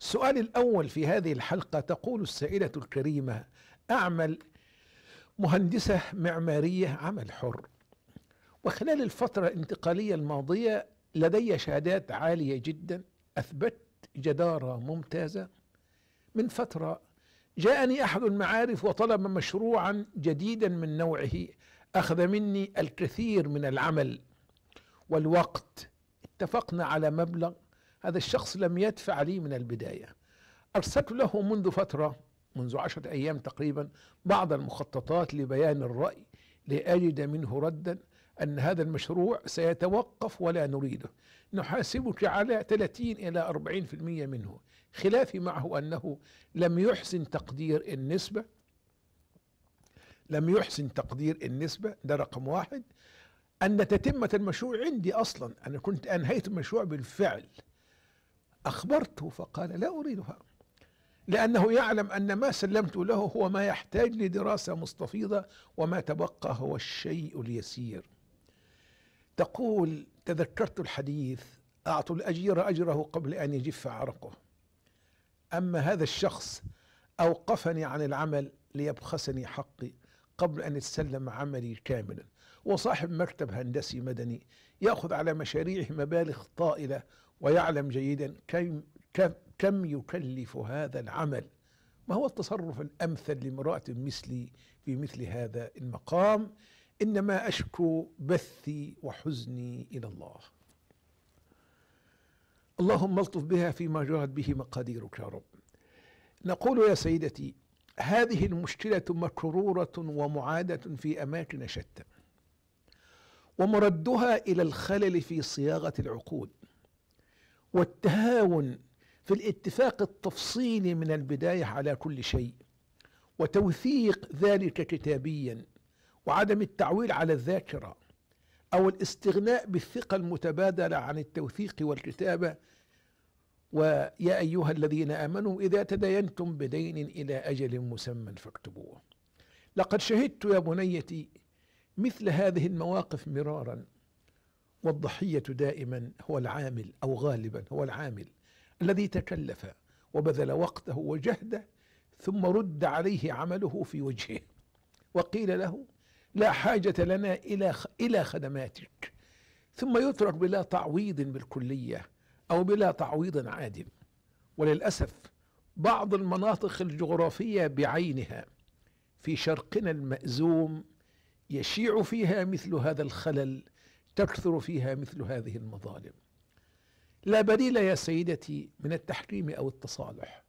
السؤال الأول في هذه الحلقة تقول السائلة الكريمة أعمل مهندسة معمارية عمل حر وخلال الفترة الانتقالية الماضية لدي شهادات عالية جدا أثبت جدارة ممتازة من فترة جاءني أحد المعارف وطلب مشروعا جديدا من نوعه أخذ مني الكثير من العمل والوقت اتفقنا على مبلغ هذا الشخص لم يدفع لي من البداية أرسلت له منذ فترة منذ عشرة أيام تقريبا بعض المخططات لبيان الرأي لأجد منه ردا أن هذا المشروع سيتوقف ولا نريده نحاسبك على 30 إلى 40% منه خلافي معه أنه لم يحسن تقدير النسبة لم يحسن تقدير النسبة ده رقم واحد أن تتمة المشروع عندي أصلا أنا كنت أنهيت المشروع بالفعل أخبرته فقال لا أريدها لأنه يعلم أن ما سلمت له هو ما يحتاج لدراسة مستفيضة وما تبقى هو الشيء اليسير تقول تذكرت الحديث أعطوا الأجير أجره قبل أن يجف عرقه أما هذا الشخص أوقفني عن العمل ليبخسني حقي قبل أن يتسلم عملي كاملا وصاحب مكتب هندسي مدني يأخذ على مشاريعه مبالغ طائلة ويعلم جيدا كم, كم, كم يكلف هذا العمل ما هو التصرف الامثل لامراه مثلي في مثل هذا المقام انما اشكو بثي وحزني الى الله اللهم الطف بها فيما جرت به مقاديرك يا رب نقول يا سيدتي هذه المشكله مكروره ومعاده في اماكن شتى ومردها الى الخلل في صياغه العقود والتهاون في الاتفاق التفصيلي من البدايه على كل شيء وتوثيق ذلك كتابيا وعدم التعويل على الذاكره او الاستغناء بالثقه المتبادله عن التوثيق والكتابه ويا ايها الذين امنوا اذا تداينتم بدين الى اجل مسمى فاكتبوه لقد شهدت يا بنيتي مثل هذه المواقف مرارا والضحية دائما هو العامل أو غالبا هو العامل الذي تكلف وبذل وقته وجهده ثم رد عليه عمله في وجهه وقيل له لا حاجة لنا إلى إلى خدماتك ثم يترك بلا تعويض بالكلية أو بلا تعويض عادل وللأسف بعض المناطق الجغرافية بعينها في شرقنا المأزوم يشيع فيها مثل هذا الخلل تكثر فيها مثل هذه المظالم لا بديل يا سيدتي من التحكيم أو التصالح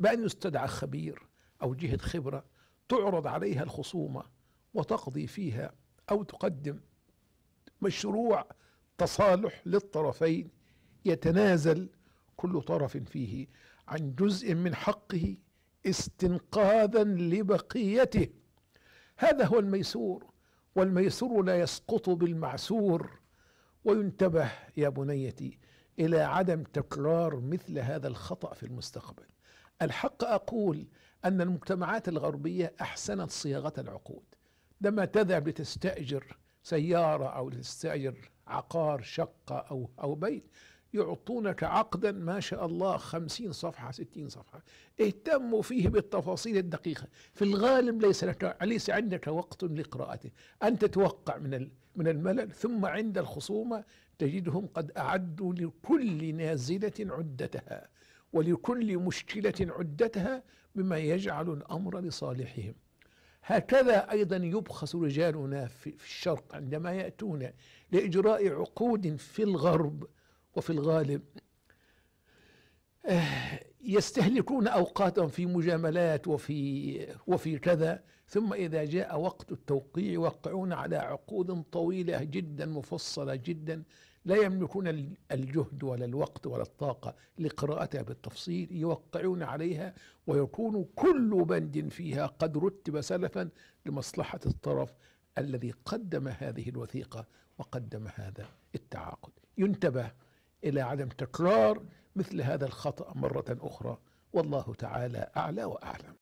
بأن يستدعى خبير أو جهة خبرة تعرض عليها الخصومة وتقضي فيها أو تقدم مشروع تصالح للطرفين يتنازل كل طرف فيه عن جزء من حقه استنقاذا لبقيته هذا هو الميسور والميسور لا يسقط بالمعسور وينتبه يا بنيتي الى عدم تكرار مثل هذا الخطا في المستقبل الحق اقول ان المجتمعات الغربيه احسنت صياغه العقود لما تذهب لتستاجر سياره او لتستاجر عقار شقه او او بيت يعطونك عقدا ما شاء الله خمسين صفحة ستين صفحة اهتموا فيه بالتفاصيل الدقيقة في الغالب ليس, لك ليس عندك وقت لقراءته أنت توقع من, من الملل ثم عند الخصومة تجدهم قد أعدوا لكل نازلة عدتها ولكل مشكلة عدتها بما يجعل الأمر لصالحهم هكذا أيضا يبخس رجالنا في الشرق عندما يأتون لإجراء عقود في الغرب وفي الغالب آه، يستهلكون اوقاتهم في مجاملات وفي وفي كذا ثم اذا جاء وقت التوقيع يوقعون على عقود طويله جدا مفصله جدا لا يملكون الجهد ولا الوقت ولا الطاقه لقراءتها بالتفصيل يوقعون عليها ويكون كل بند فيها قد رتب سلفا لمصلحه الطرف الذي قدم هذه الوثيقه وقدم هذا التعاقد ينتبه الى عدم تكرار مثل هذا الخطا مره اخرى والله تعالى اعلى واعلم